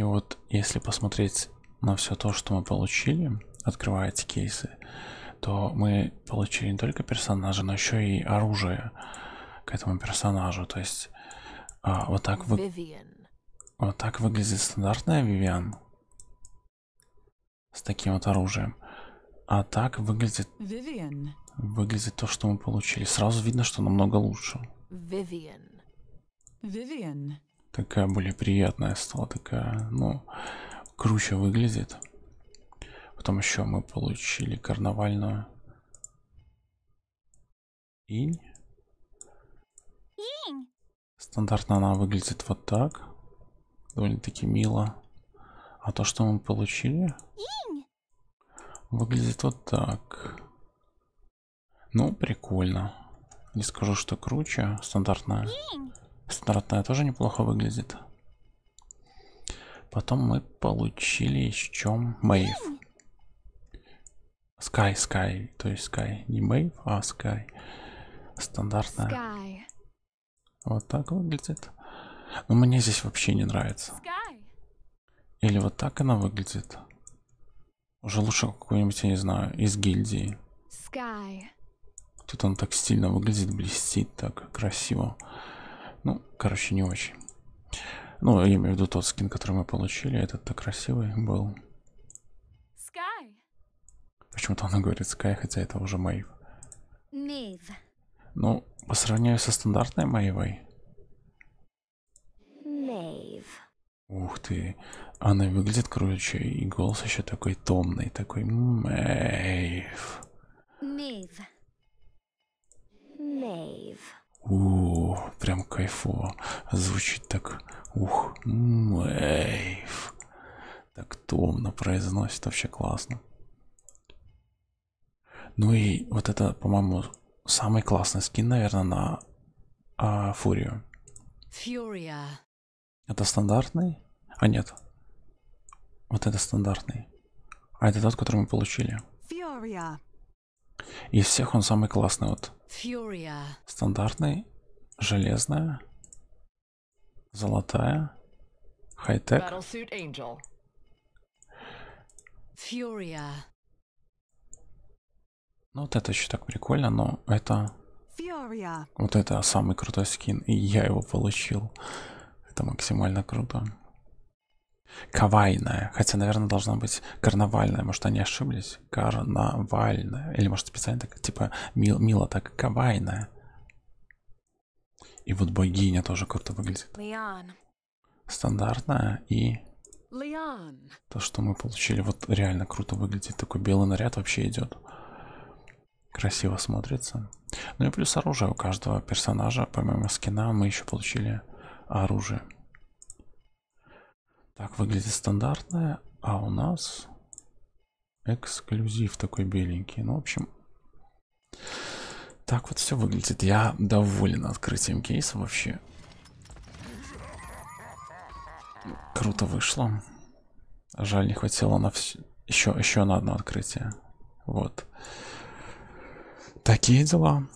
И вот если посмотреть на все то, что мы получили, открывая эти кейсы, то мы получили не только персонажа, но еще и оружие к этому персонажу. То есть а, вот так вы... вот так выглядит стандартная Вивиан с таким вот оружием. А так выглядит Vivian. выглядит то, что мы получили. Сразу видно, что намного лучше. Vivian. Vivian такая более приятная стала, такая, ну, круче выглядит. Потом еще мы получили карнавальную. Инь. Стандартно она выглядит вот так. Довольно-таки мило. А то, что мы получили, выглядит вот так. Ну, прикольно. Не скажу, что круче стандартная. Стандартная тоже неплохо выглядит. Потом мы получили еще Мэйв. Sky, Sky, то есть Sky, не Мэйв, а Sky. Стандартная. Sky. Вот так выглядит. Но мне здесь вообще не нравится. Sky. Или вот так она выглядит. Уже лучше какую нибудь я не знаю, из гильдии. Sky. Тут он так стильно выглядит, блестит так красиво. Ну, короче, не очень. Ну, я имею в виду тот скин, который мы получили. Этот-то красивый был. Почему-то она говорит Sky, хотя это уже Мэйв. Ну, по сравнению со стандартной Мэйвой. Ух ты. Она выглядит круче, и голос еще такой томный, такой Мэйв. Мэйв. Мэйв. У, прям кайфово. Звучит так, ух, мэйв. Так томно произносит, вообще классно. Ну и вот это, по-моему, самый классный скин, наверное, на Фурию. А, Фурия. Это стандартный? А нет. Вот это стандартный. А это тот, который мы получили. Фурия. Из всех он самый классный вот. Фурия. Стандартный Железная. Золотая. Хай-тек. Ну вот это еще так прикольно, но это... Furia. Вот это самый крутой скин, и я его получил. Это максимально круто. Кавайная. Хотя, наверное, должна быть карнавальная. Может, они ошиблись? Карнавальная. Или, может, специально так, типа, мил, мило так, кавайная. И вот богиня тоже круто выглядит. Стандартная и то, что мы получили, вот реально круто выглядит. Такой белый наряд вообще идет. Красиво смотрится. Ну и плюс оружие у каждого персонажа. Помимо скина мы еще получили оружие. Так выглядит стандартная, А у нас эксклюзив такой беленький. Ну, в общем, так вот все выглядит. Я доволен открытием кейса вообще. Круто вышло. Жаль, не хватило на все... Еще, еще на одно открытие. Вот. Такие дела.